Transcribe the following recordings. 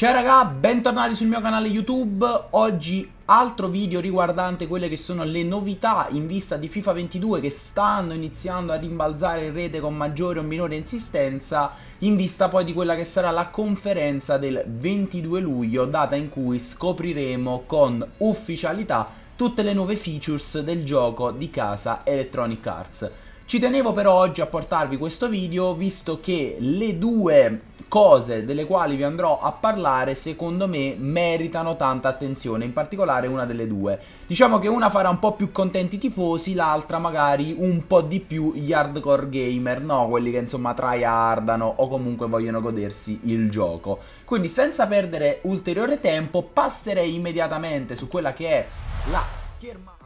Ciao raga, bentornati sul mio canale YouTube, oggi altro video riguardante quelle che sono le novità in vista di FIFA 22 che stanno iniziando a rimbalzare in rete con maggiore o minore insistenza in vista poi di quella che sarà la conferenza del 22 luglio, data in cui scopriremo con ufficialità tutte le nuove features del gioco di casa Electronic Arts. Ci tenevo però oggi a portarvi questo video visto che le due cose delle quali vi andrò a parlare secondo me meritano tanta attenzione, in particolare una delle due. Diciamo che una farà un po' più contenti i tifosi, l'altra magari un po' di più gli hardcore gamer, no? Quelli che insomma tryhardano o comunque vogliono godersi il gioco. Quindi senza perdere ulteriore tempo passerei immediatamente su quella che è la schermata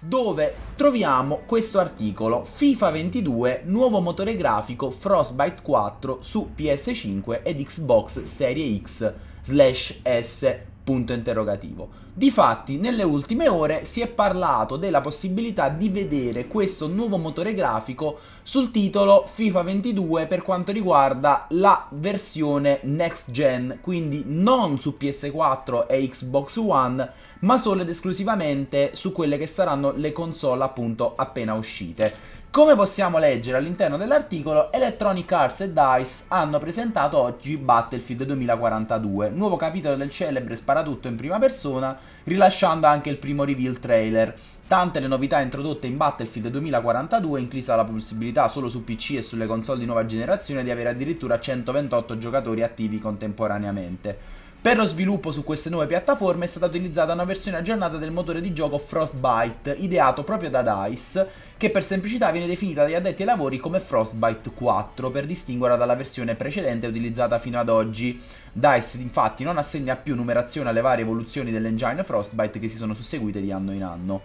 dove troviamo questo articolo FIFA 22 nuovo motore grafico Frostbite 4 su PS5 ed Xbox Series X slash S punto interrogativo. Difatti, nelle ultime ore si è parlato della possibilità di vedere questo nuovo motore grafico sul titolo FIFA 22 per quanto riguarda la versione next gen, quindi non su PS4 e Xbox One, ma solo ed esclusivamente su quelle che saranno le console appunto appena uscite. Come possiamo leggere all'interno dell'articolo, Electronic Arts e DICE hanno presentato oggi Battlefield 2042, nuovo capitolo del celebre sparatutto in prima persona, rilasciando anche il primo reveal trailer. Tante le novità introdotte in Battlefield 2042, inclusa la possibilità solo su PC e sulle console di nuova generazione di avere addirittura 128 giocatori attivi contemporaneamente. Per lo sviluppo su queste nuove piattaforme è stata utilizzata una versione aggiornata del motore di gioco Frostbite, ideato proprio da DICE, che per semplicità viene definita dagli addetti ai lavori come Frostbite 4, per distinguerla dalla versione precedente utilizzata fino ad oggi. DICE infatti non assegna più numerazione alle varie evoluzioni dell'engine Frostbite che si sono susseguite di anno in anno.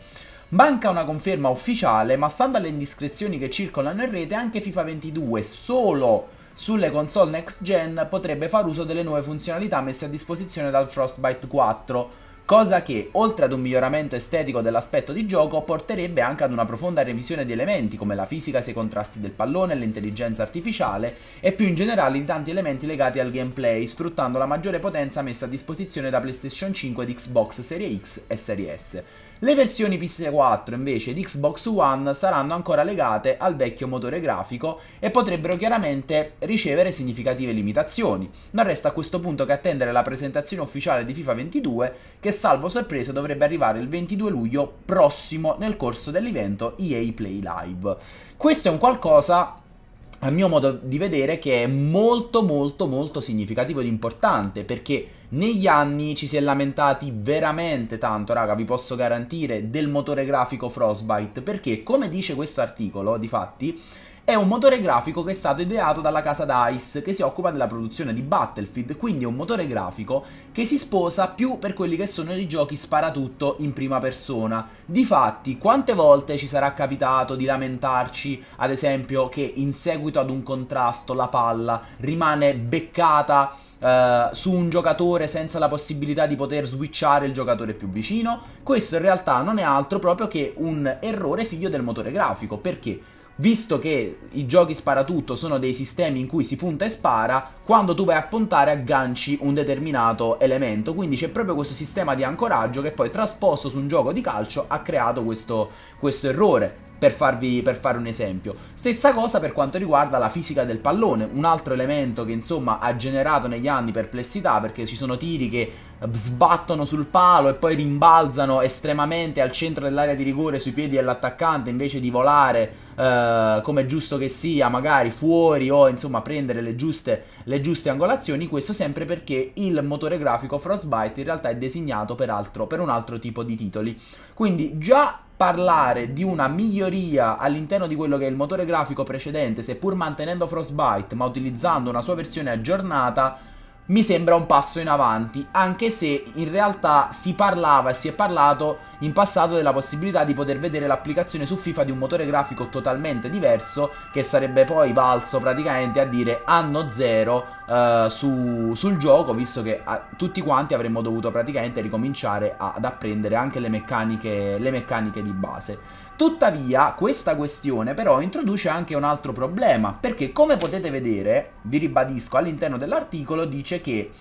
Manca una conferma ufficiale, ma stando alle indiscrezioni che circolano in rete, anche FIFA 22 solo sulle console next gen potrebbe far uso delle nuove funzionalità messe a disposizione dal Frostbite 4, cosa che, oltre ad un miglioramento estetico dell'aspetto di gioco, porterebbe anche ad una profonda revisione di elementi come la fisica sui contrasti del pallone, l'intelligenza artificiale e più in generale di tanti elementi legati al gameplay, sfruttando la maggiore potenza messa a disposizione da PlayStation 5 ed Xbox Series X e Series S. Le versioni PS4 invece di Xbox One saranno ancora legate al vecchio motore grafico e potrebbero chiaramente ricevere significative limitazioni. Non resta a questo punto che attendere la presentazione ufficiale di FIFA 22 che salvo sorpresa dovrebbe arrivare il 22 luglio prossimo nel corso dell'evento EA Play Live. Questo è un qualcosa a mio modo di vedere che è molto molto molto significativo ed importante perché negli anni ci si è lamentati veramente tanto, raga, vi posso garantire, del motore grafico Frostbite perché come dice questo articolo, difatti. fatti, è un motore grafico che è stato ideato dalla casa DICE che si occupa della produzione di Battlefield, quindi è un motore grafico che si sposa più per quelli che sono i giochi sparatutto in prima persona. Difatti, quante volte ci sarà capitato di lamentarci, ad esempio, che in seguito ad un contrasto la palla rimane beccata Uh, su un giocatore senza la possibilità di poter switchare il giocatore più vicino. Questo in realtà non è altro proprio che un errore figlio del motore grafico, perché visto che i giochi sparatutto sono dei sistemi in cui si punta e spara, quando tu vai a puntare agganci un determinato elemento, quindi c'è proprio questo sistema di ancoraggio che poi trasposto su un gioco di calcio ha creato questo, questo errore. Per, farvi, per fare un esempio. Stessa cosa per quanto riguarda la fisica del pallone, un altro elemento che insomma ha generato negli anni perplessità perché ci sono tiri che sbattono sul palo e poi rimbalzano estremamente al centro dell'area di rigore sui piedi dell'attaccante invece di volare eh, come è giusto che sia magari fuori o insomma prendere le giuste, le giuste angolazioni questo sempre perché il motore grafico Frostbite in realtà è designato per, altro, per un altro tipo di titoli quindi già parlare di una miglioria all'interno di quello che è il motore grafico precedente seppur mantenendo Frostbite ma utilizzando una sua versione aggiornata mi sembra un passo in avanti, anche se in realtà si parlava e si è parlato in passato della possibilità di poter vedere l'applicazione su FIFA di un motore grafico totalmente diverso che sarebbe poi valso praticamente a dire anno zero eh, su, sul gioco, visto che a, eh, tutti quanti avremmo dovuto praticamente ricominciare a, ad apprendere anche le meccaniche, le meccaniche di base. Tuttavia, questa questione però introduce anche un altro problema, perché come potete vedere, vi ribadisco, all'interno dell'articolo dice che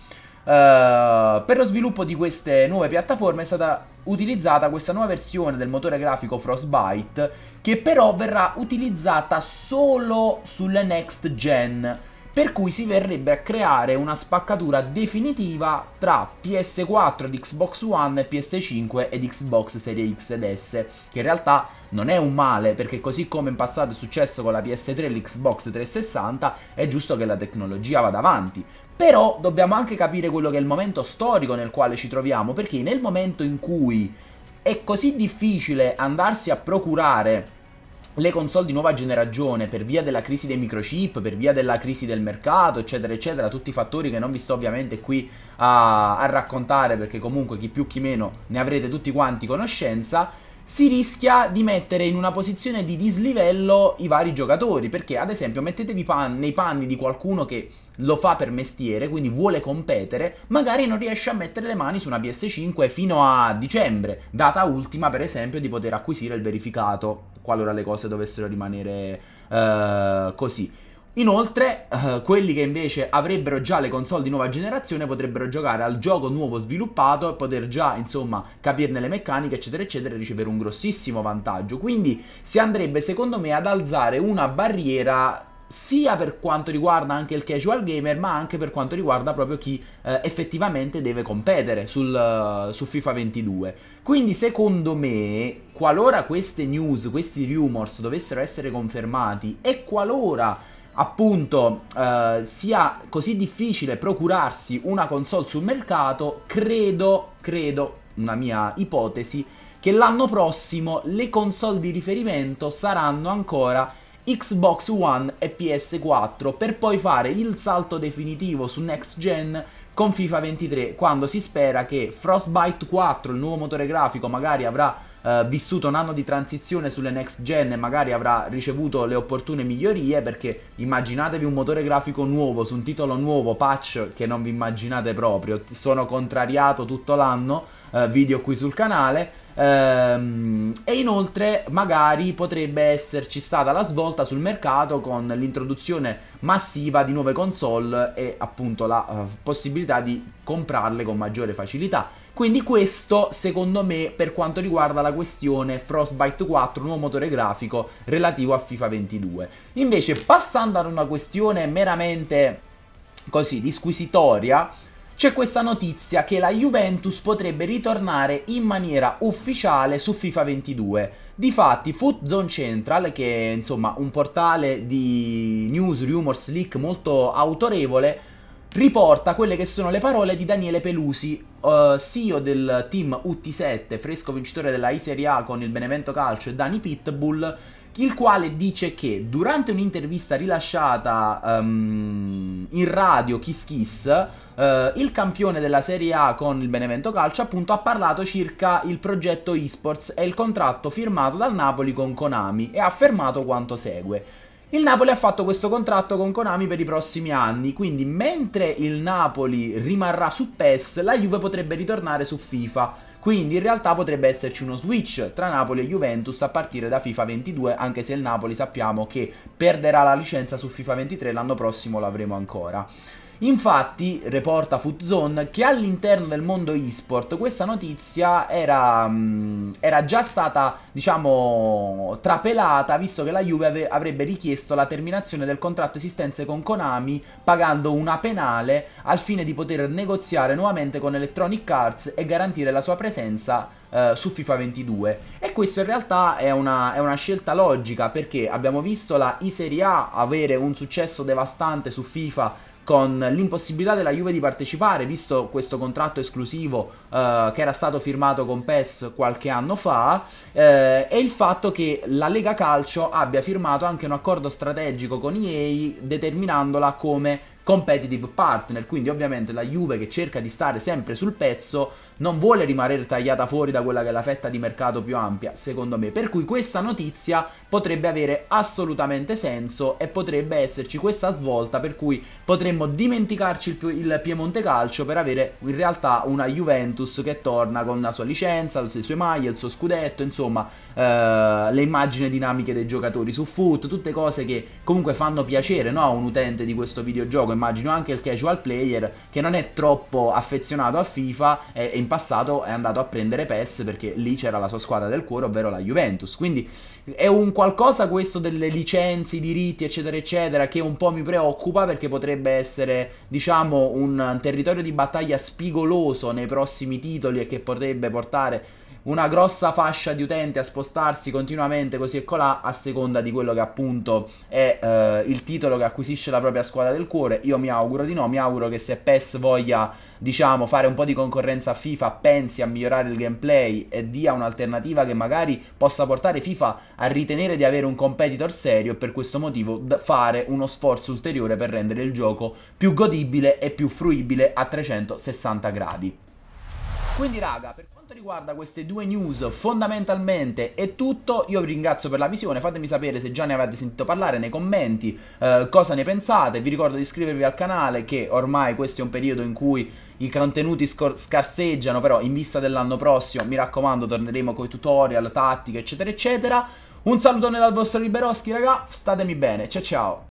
Uh, per lo sviluppo di queste nuove piattaforme è stata utilizzata questa nuova versione del motore grafico Frostbite che però verrà utilizzata solo sulle next gen per cui si verrebbe a creare una spaccatura definitiva tra PS4 ed Xbox One e PS5 ed Xbox Series X ed S, che in realtà non è un male, perché così come in passato è successo con la PS3 e l'Xbox 360, è giusto che la tecnologia vada avanti. Però dobbiamo anche capire quello che è il momento storico nel quale ci troviamo, perché nel momento in cui è così difficile andarsi a procurare le console di nuova generazione per via della crisi dei microchip, per via della crisi del mercato, eccetera, eccetera, tutti fattori che non vi sto ovviamente qui a, a raccontare perché comunque chi più chi meno ne avrete tutti quanti conoscenza, si rischia di mettere in una posizione di dislivello i vari giocatori, perché ad esempio mettetevi pan- nei panni di qualcuno che lo fa per mestiere, quindi vuole competere, magari non riesce a mettere le mani su una PS5 fino a dicembre, data ultima per esempio di poter acquisire il verificato qualora le cose dovessero rimanere uh, così. Inoltre, uh, quelli che invece avrebbero già le console di nuova generazione potrebbero giocare al gioco nuovo sviluppato e poter già, insomma, capirne le meccaniche, eccetera, eccetera, e ricevere un grossissimo vantaggio. Quindi si andrebbe, secondo me, ad alzare una barriera sia per quanto riguarda anche il casual gamer, ma anche per quanto riguarda proprio chi eh, effettivamente deve competere sul, uh, su FIFA 22. Quindi secondo me, qualora queste news, questi rumors dovessero essere confermati e qualora appunto eh, sia così difficile procurarsi una console sul mercato, credo, credo, una mia ipotesi, che l'anno prossimo le console di riferimento saranno ancora Xbox One e PS4 per poi fare il salto definitivo su next gen con FIFA 23 quando si spera che Frostbite 4, il nuovo motore grafico, magari avrà eh, vissuto un anno di transizione sulle next gen e magari avrà ricevuto le opportune migliorie perché immaginatevi un motore grafico nuovo su un titolo nuovo, patch che non vi immaginate proprio, sono contrariato tutto l'anno, eh, video qui sul canale Ehm, e inoltre magari potrebbe esserci stata la svolta sul mercato con l'introduzione massiva di nuove console e appunto la uh, possibilità di comprarle con maggiore facilità. Quindi questo secondo me per quanto riguarda la questione Frostbite 4, nuovo motore grafico relativo a FIFA 22. Invece passando ad una questione meramente così disquisitoria, c'è questa notizia che la Juventus potrebbe ritornare in maniera ufficiale su FIFA 22. Difatti, Foot Zone Central, che è insomma un portale di news, rumors, leak molto autorevole, riporta quelle che sono le parole di Daniele Pelusi, uh, eh, CEO del team UT7, fresco vincitore della I Serie A con il Benevento Calcio e Dani Pitbull, il quale dice che durante un'intervista rilasciata um, in radio Kiss Kiss, Uh, il campione della Serie A con il Benevento Calcio appunto ha parlato circa il progetto esports e il contratto firmato dal Napoli con Konami e ha affermato quanto segue. Il Napoli ha fatto questo contratto con Konami per i prossimi anni, quindi mentre il Napoli rimarrà su PES, la Juve potrebbe ritornare su FIFA quindi in realtà potrebbe esserci uno switch tra Napoli e Juventus a partire da FIFA 22, anche se il Napoli sappiamo che perderà la licenza su FIFA 23 l'anno prossimo l'avremo ancora. Infatti, reporta Footzone che all'interno del mondo esport questa notizia era, mh, mm, era già stata, diciamo, trapelata visto che la Juve ave- avrebbe richiesto la terminazione del contratto esistenze con Konami pagando una penale al fine di poter negoziare nuovamente con Electronic Arts e garantire la sua presenza Uh, su FIFA 22 e questo in realtà è una, è una, scelta logica perché abbiamo visto la I Serie A avere un successo devastante su FIFA con l'impossibilità della Juve di partecipare, visto questo contratto esclusivo eh, che era stato firmato con PES qualche anno fa, eh, e il fatto che la Lega Calcio abbia firmato anche un accordo strategico con EA determinandola come competitive partner, quindi ovviamente la Juve che cerca di stare sempre sul pezzo non vuole rimanere tagliata fuori da quella che è la fetta di mercato più ampia, secondo me. Per cui questa notizia potrebbe avere assolutamente senso e potrebbe esserci questa svolta per cui potremmo dimenticarci il, il Piemonte Calcio per avere in realtà una Juventus che torna con la sua licenza, le sue maglie, il suo scudetto, insomma Uh, le immagini dinamiche dei giocatori su foot, tutte cose che comunque fanno piacere no, a un utente di questo videogioco. Immagino anche il casual player che non è troppo affezionato a FIFA e, e passato è andato a prendere PES perché lì c'era la sua squadra del cuore, ovvero la Juventus. Quindi è un qualcosa questo delle licenze, i diritti, eccetera, eccetera, che un po' mi preoccupa perché potrebbe essere, diciamo, un territorio di battaglia spigoloso nei prossimi titoli e che potrebbe portare una grossa fascia di utenti a spostarsi continuamente così e colà a seconda di quello che appunto è eh, il titolo che acquisisce la propria squadra del cuore. Io mi auguro di no, mi auguro che se PES voglia diciamo fare un po' di concorrenza a FIFA, pensi a migliorare il gameplay e dia un'alternativa che magari possa portare FIFA a ritenere di avere un competitor serio e per questo motivo fare uno sforzo ulteriore per rendere il gioco più godibile e più fruibile a 360 gradi. Quindi raga, per quanto riguarda queste due news fondamentalmente è tutto, io vi ringrazio per la visione, fatemi sapere se già ne avete sentito parlare nei commenti, eh, cosa ne pensate, vi ricordo di iscrivervi al canale che ormai questo è un periodo in cui i contenuti scarseggiano, però in vista dell'anno prossimo mi raccomando torneremo con i tutorial, tattiche eccetera eccetera. Un salutone dal vostro Liberoschi raga, statemi bene, ciao ciao!